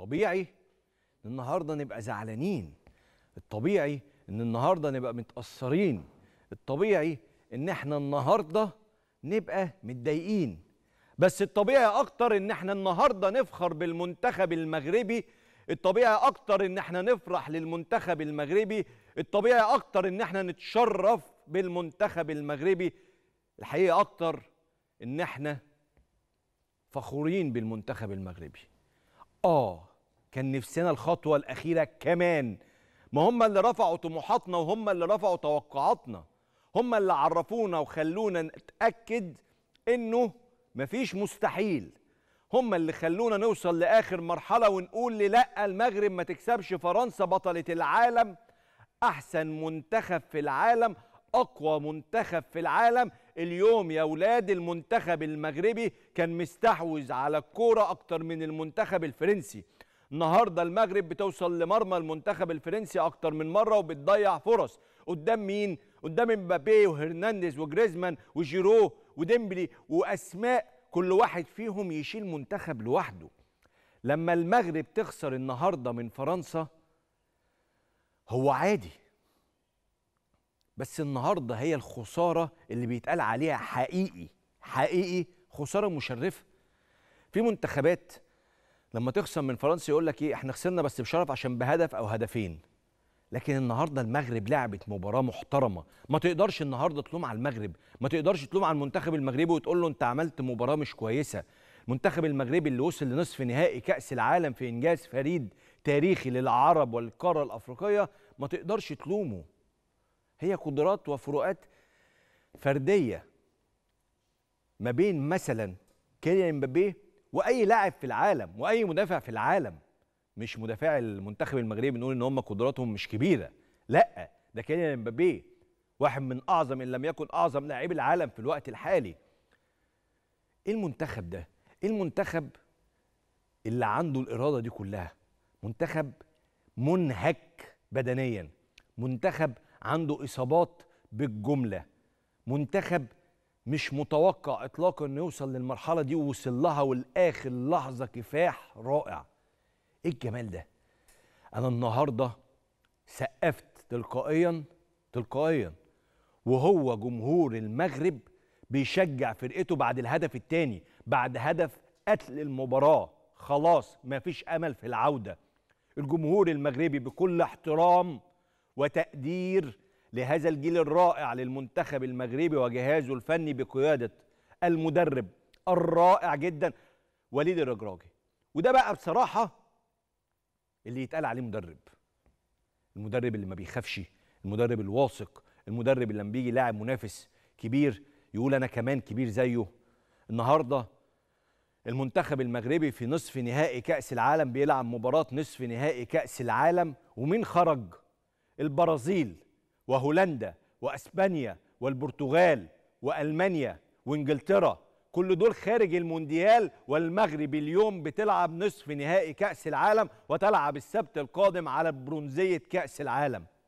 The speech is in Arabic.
الطبيعي ان النهارده نبقى زعلانين الطبيعي ان النهارده نبقى متاثرين الطبيعي ان احنا النهارده نبقى متضايقين بس الطبيعي اكتر ان احنا النهارده نفخر بالمنتخب المغربي الطبيعي اكتر ان احنا نفرح للمنتخب المغربي الطبيعي اكتر ان احنا نتشرف بالمنتخب المغربي الحقيقه اكتر ان احنا فخورين بالمنتخب المغربي اه كان نفسنا الخطوه الاخيره كمان ما هم اللي رفعوا طموحاتنا وهم اللي رفعوا توقعاتنا هم اللي عرفونا وخلونا نتاكد انه مفيش مستحيل هم اللي خلونا نوصل لاخر مرحله ونقول لا المغرب ما تكسبش فرنسا بطله العالم احسن منتخب في العالم اقوى منتخب في العالم اليوم يا ولاد المنتخب المغربي كان مستحوذ على الكوره اكتر من المنتخب الفرنسي النهارده المغرب بتوصل لمرمى المنتخب الفرنسي اكتر من مره وبتضيع فرص قدام مين قدام مبابي وهرنانديز وجريزمان وجيرو وديمبلي واسماء كل واحد فيهم يشيل منتخب لوحده لما المغرب تخسر النهارده من فرنسا هو عادي بس النهارده هي الخساره اللي بيتقال عليها حقيقي حقيقي خساره مشرفه في منتخبات لما تخسر من فرنسا يقول لك ايه احنا خسرنا بس بشرف عشان بهدف او هدفين لكن النهارده المغرب لعبت مباراه محترمه ما تقدرش النهارده تلوم على المغرب ما تقدرش تلوم على المنتخب المغربي وتقول له انت عملت مباراه مش كويسه المنتخب المغربي اللي وصل لنصف نهائي كاس العالم في انجاز فريد تاريخي للعرب والقاره الافريقيه ما تقدرش تلومه هي قدرات وفروقات فرديه ما بين مثلا كيليان امبابيه واي لاعب في العالم واي مدافع في العالم مش مدافع المنتخب المغربي بنقول ان هم قدراتهم مش كبيره لا ده كان امبابي واحد من اعظم ان لم يكن اعظم لاعبي العالم في الوقت الحالي ايه المنتخب ده ايه المنتخب اللي عنده الاراده دي كلها منتخب منهك بدنيا منتخب عنده اصابات بالجمله منتخب مش متوقع اطلاقا انه يوصل للمرحله دي ووصل لها والاخر لحظه كفاح رائع ايه الجمال ده انا النهارده سقفت تلقائيا تلقائيا وهو جمهور المغرب بيشجع فرقته بعد الهدف الثاني بعد هدف قتل المباراه خلاص مفيش امل في العوده الجمهور المغربي بكل احترام وتقدير لهذا الجيل الرائع للمنتخب المغربي وجهازه الفني بقيادة المدرب الرائع جدا وليد الرجراجي وده بقى بصراحة اللي يتقال عليه مدرب المدرب اللي ما بيخافش المدرب الواثق المدرب اللي لما بيجي لاعب منافس كبير يقول انا كمان كبير زيه النهارده المنتخب المغربي في نصف نهائي كاس العالم بيلعب مباراه نصف نهائي كاس العالم ومين خرج البرازيل وهولندا واسبانيا والبرتغال والمانيا وانجلترا كل دول خارج المونديال والمغرب اليوم بتلعب نصف نهائي كاس العالم وتلعب السبت القادم على برونزيه كاس العالم